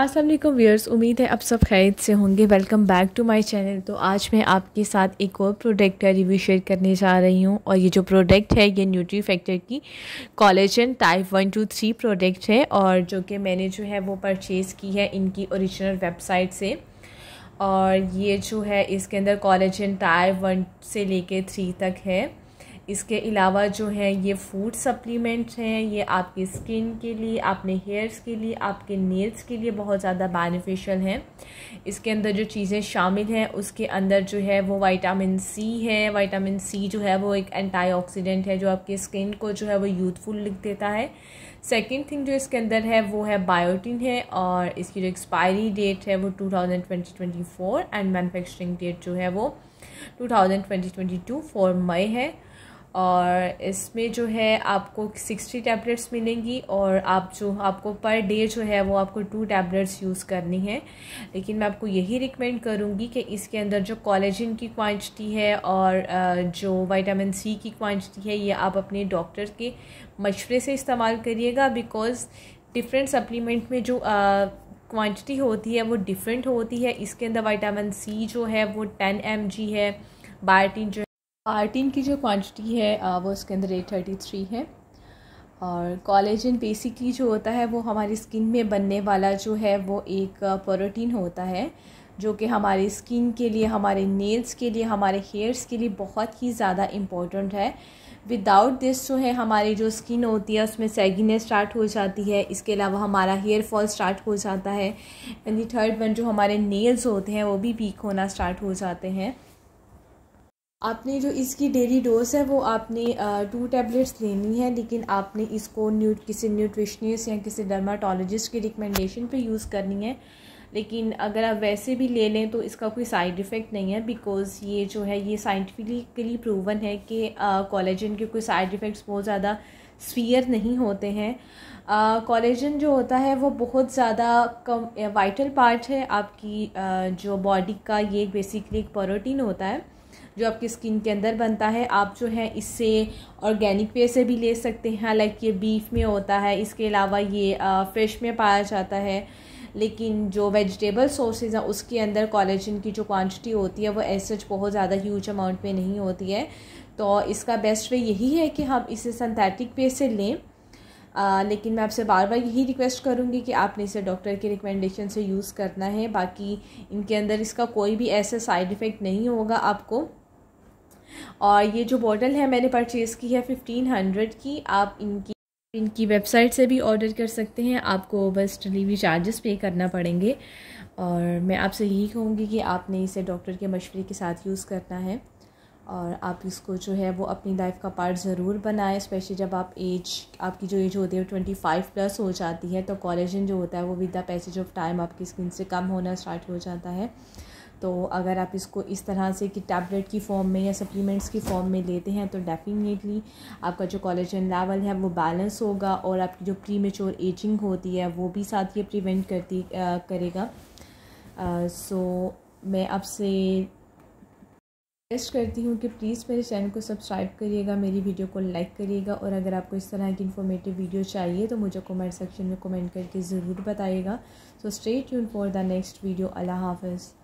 असलम वालेकुम व्यूअर्स उम्मीद है आप सब खैर से होंगे welcome back to my channel तो आज मैं आपके साथ एक और प्रोडक्ट का रिव्यू शेयर करने जा रही हूँ और ये जो प्रोडक्ट है ये न्यूट्री फैक्टर की collagen type one two three product है और जो कि मैंने जो है वो परचेज़ की है इनकी ओरिजिनल वेबसाइट से और ये जो है इसके अंदर कॉलेजन टाइप वन से लेके थ्री तक है इसके अलावा जो है ये फूड सप्लीमेंट्स हैं ये आपकी स्किन के लिए आपने हेयर्स के लिए आपके नेल्स के लिए बहुत ज़्यादा बेनिफिशियल हैं इसके अंदर जो चीज़ें शामिल हैं उसके अंदर जो है वो वाइटामिन सी है वाइटामिन सी जो है वो एक एंटीऑक्सीडेंट है जो आपकी स्किन को जो है वो यूथफुल लिख देता है सेकेंड थिंग जो इसके अंदर है वो है बायोटिन है और इसकी जो एक्सपायरी डेट है वो two thousand twenty twenty four and manufacturing date जो है वो two thousand twenty twenty two four मई है और इसमें जो है आपको सिक्सटी टैबलेट्स मिलेंगी और आप जो आपको पर डे जो है वो आपको टू टैबलेट्स यूज़ करनी है लेकिन मैं आपको यही रिकमेंड करूँगी कि इसके अंदर जो कॉलेजिन की क्वांटिटी है और जो विटामिन सी की क्वांटिटी है ये आप अपने डॉक्टर के मशवरे से इस्तेमाल करिएगा बिकॉज़ डिफरेंट सप्लीमेंट में जो क्वांटिटी होती है वो डिफरेंट होती है इसके अंदर विटामिन सी जो है वो टेन एम है बायोटीन जो आर्टिन की जो क्वांटिटी है वो उसके अंदर एट थर्टी थ्री है और कॉलेजन बेसिकली जो होता है वो हमारी स्किन में बनने वाला जो है वो एक प्रोटीन होता है जो कि हमारी स्किन के लिए हमारे नेल्स के लिए हमारे हेयर्स के लिए बहुत ही ज़्यादा इम्पोर्टेंट है विदाउट दिस जो है हमारी जो स्किन होती है उसमें सैगिनेस स्टार्ट हो जाती है इसके अलावा हमारा हेयर फॉल स्टार्ट हो जाता है एंड थर्ड वन जो हमारे नेल्स होते हैं वो भी पीक होना स्टार्ट हो जाते हैं आपने जो इसकी डेली डोज है वो आपने टू टैबलेट्स लेनी है लेकिन आपने इसको न्यू किसी न्यूट्रिशनिस्ट या किसी डर्माटोलॉजिस्ट की रिकमेंडेशन पे यूज़ करनी है लेकिन अगर आप वैसे भी ले लें तो इसका कोई साइड इफ़ेक्ट नहीं है बिकॉज़ ये जो है ये साइंटिफिकली प्रूवन है कि कॉलेजन के कोई साइड इफ़ेक्ट्स बहुत ज़्यादा स्फीयर नहीं होते हैं कॉलेजन जो होता है वो बहुत ज़्यादा कम वाइटल पार्ट है आपकी आ, जो बॉडी का ये बेसिकली एक प्रोटीन होता है जो आपकी स्किन के अंदर बनता है आप जो है इससे ऑर्गेनिक वे से भी ले सकते हैं लाइक ये बीफ में होता है इसके अलावा ये फिश में पाया जाता है लेकिन जो वेजिटेबल सोर्सेज हैं उसके अंदर कॉलेजन की जो क्वांटिटी होती है वो एसच बहुत ज़्यादा ह्यूज अमाउंट में नहीं होती है तो इसका बेस्ट वे यही है कि हम इसे सिंथेटिक वे से लें आ, लेकिन मैं आपसे बार बार यही रिक्वेस्ट करूँगी कि आपने इसे डॉक्टर के रिकमेंडेशन से यूज़ करना है बाकी इनके अंदर इसका कोई भी ऐसा साइड इफ़ेक्ट नहीं होगा आपको और ये जो बॉटल है मैंने परचेज़ की है फिफ्टीन हंड्रेड की आप इनकी इनकी वेबसाइट से भी ऑर्डर कर सकते हैं आपको बस डिलीवरी चार्जेस पे करना पड़ेंगे और मैं आपसे यही कहूँगी कि आपने इसे डॉक्टर के मशवरे के साथ यूज़ करना है और आप इसको जो है वो अपनी लाइफ का पार्ट ज़रूर बनाएं स्पेशली जब आप एज आपकी जो एज होती है वो ट्वेंटी फाइव प्लस हो जाती है तो कॉलेजन जो होता है वो with the passage of time आपकी स्किन से कम होना स्टार्ट हो जाता है तो अगर आप इसको इस तरह से कि टैबलेट की फॉर्म में या सप्लीमेंट्स की फॉर्म में लेते हैं तो डेफिनेटली आपका जो कॉलेजन लेवल है वो बैलेंस होगा और आपकी जो प्री मेच्योर एजिंग होती है वो भी साथ ये प्रिवेंट करती आ, करेगा सो so, मैं आपसे रिक्वेस्ट करती हूँ कि प्लीज़ मेरे चैनल को सब्सक्राइब करिएगा मेरी वीडियो को लाइक करिएगा और अगर आपको इस तरह की इन्फॉर्मेटिव वीडियो चाहिए तो मुझे कमेंट सेक्शन में कमेंट करके ज़रूर बताइएगा सो स्टे यून फॉर द नेक्स्ट वीडियो अल्लाह हाफिज़